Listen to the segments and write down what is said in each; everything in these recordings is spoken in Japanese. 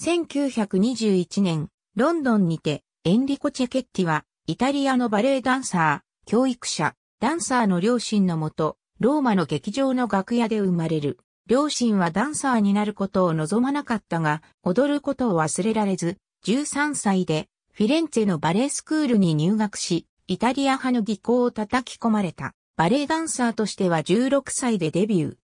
1921年、ロンドンにて、エンリコ・チェケッティは、イタリアのバレエダンサー、教育者、ダンサーの両親のもと、ローマの劇場の楽屋で生まれる。両親はダンサーになることを望まなかったが、踊ることを忘れられず、13歳で、フィレンツェのバレエスクールに入学し、イタリア派の技巧を叩き込まれた。バレエダンサーとしては16歳でデビュー。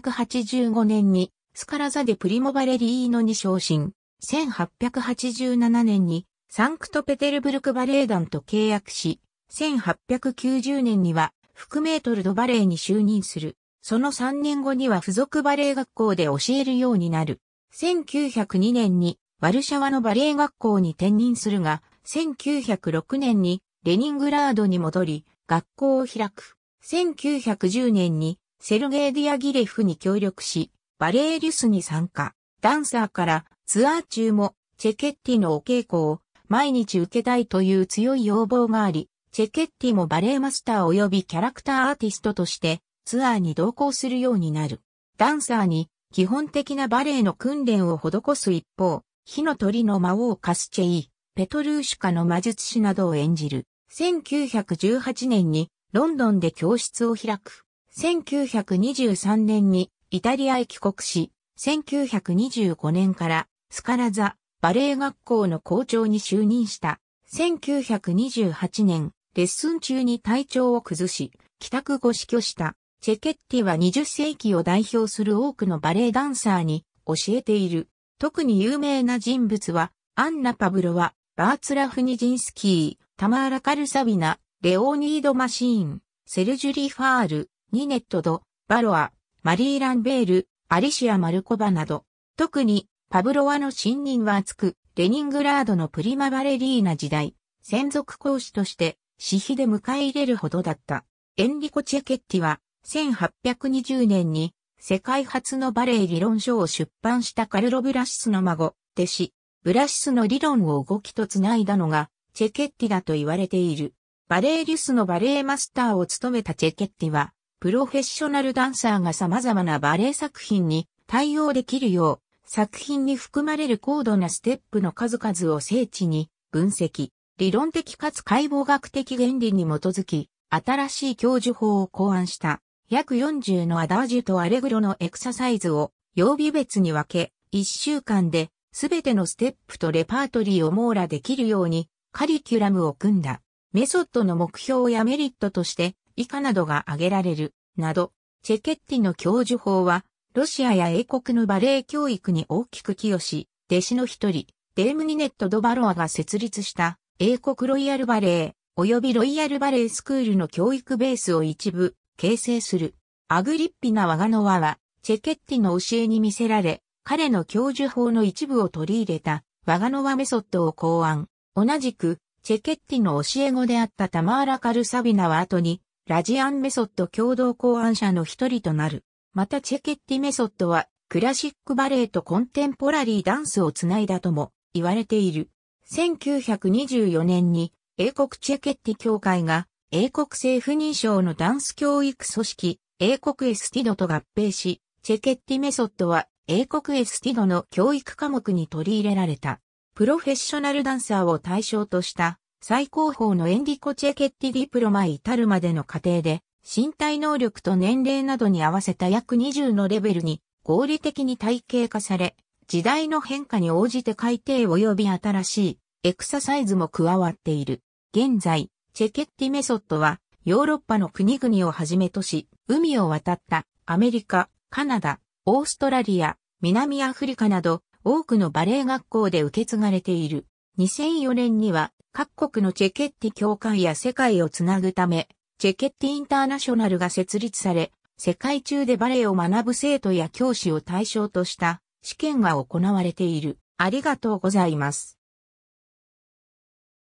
1885年にスカラザ・デ・プリモ・バレリーノに昇進。1887年にサンクトペテルブルクバレエ団と契約し、1890年には副メートルドバレエに就任する。その3年後には付属バレエ学校で教えるようになる。1902年にワルシャワのバレエ学校に転任するが、1906年にレニングラードに戻り、学校を開く。1910年にセルゲイ・ディアギレフに協力し、バレエリュスに参加。ダンサーからツアー中もチェケッティのお稽古を毎日受けたいという強い要望があり、チェケッティもバレエマスター及びキャラクターアーティストとしてツアーに同行するようになる。ダンサーに基本的なバレエの訓練を施す一方、火の鳥の魔王カスチェイ、ペトルーシュカの魔術師などを演じる。1918年にロンドンで教室を開く。1923年にイタリアへ帰国し、1925年からスカラザバレエ学校の校長に就任した。1928年、レッスン中に体調を崩し、帰宅後死去した。チェケッティは20世紀を代表する多くのバレエダンサーに教えている。特に有名な人物は、アンナ・パブロワ、バーツラフニジンスキー、タマーラ・カルサビナ、レオニード・マシーン、セルジュリ・ファール、ニネットド、バロア、マリー・ランベール、アリシア・マルコバなど、特にパブロワの信任は厚く、レニングラードのプリマバレリーナ時代、専属講師として、私費で迎え入れるほどだった。エンリコ・チェケッティは、1820年に、世界初のバレエ理論書を出版したカルロ・ブラシスの孫、弟子、ブラシスの理論を動きと繋いだのが、チェケッティだと言われている。バレエリュスのバレエマスターを務めたチェケッティは、プロフェッショナルダンサーが様々なバレエ作品に対応できるよう、作品に含まれる高度なステップの数々を精緻に分析、理論的かつ解剖学的原理に基づき、新しい教授法を考案した。約40のアダージュとアレグロのエクササイズを曜日別に分け、1週間で全てのステップとレパートリーを網羅できるようにカリキュラムを組んだ。メソッドの目標やメリットとして以下などが挙げられる、など、チェケッティの教授法は、ロシアや英国のバレエ教育に大きく寄与し、弟子の一人、デームニネット・ドバロアが設立した英国ロイヤルバレエ、及びロイヤルバレエスクールの教育ベースを一部、形成する。アグリッピナ・ワガノワは、チェケッティの教えに見せられ、彼の教授法の一部を取り入れた、ワガノワメソッドを考案。同じく、チェケッティの教え子であったタマーラ・カルサビナは後に、ラジアンメソッド共同考案者の一人となる。またチェケッティメソッドはクラシックバレエとコンテンポラリーダンスをつないだとも言われている。1924年に英国チェケッティ協会が英国政府認証のダンス教育組織英国エスティドと合併し、チェケッティメソッドは英国エスティドの教育科目に取り入れられた。プロフェッショナルダンサーを対象とした最高峰のエンディコチェケッティディプロマへ至るまでの過程で、身体能力と年齢などに合わせた約20のレベルに合理的に体系化され、時代の変化に応じて改定及び新しいエクササイズも加わっている。現在、チェケッティメソッドはヨーロッパの国々をはじめとし、海を渡ったアメリカ、カナダ、オーストラリア、南アフリカなど多くのバレエ学校で受け継がれている。2004年には各国のチェケッティ協会や世界をつなぐため、チェケッティインターナショナルが設立され、世界中でバレエを学ぶ生徒や教師を対象とした試験が行われている。ありがとうございます。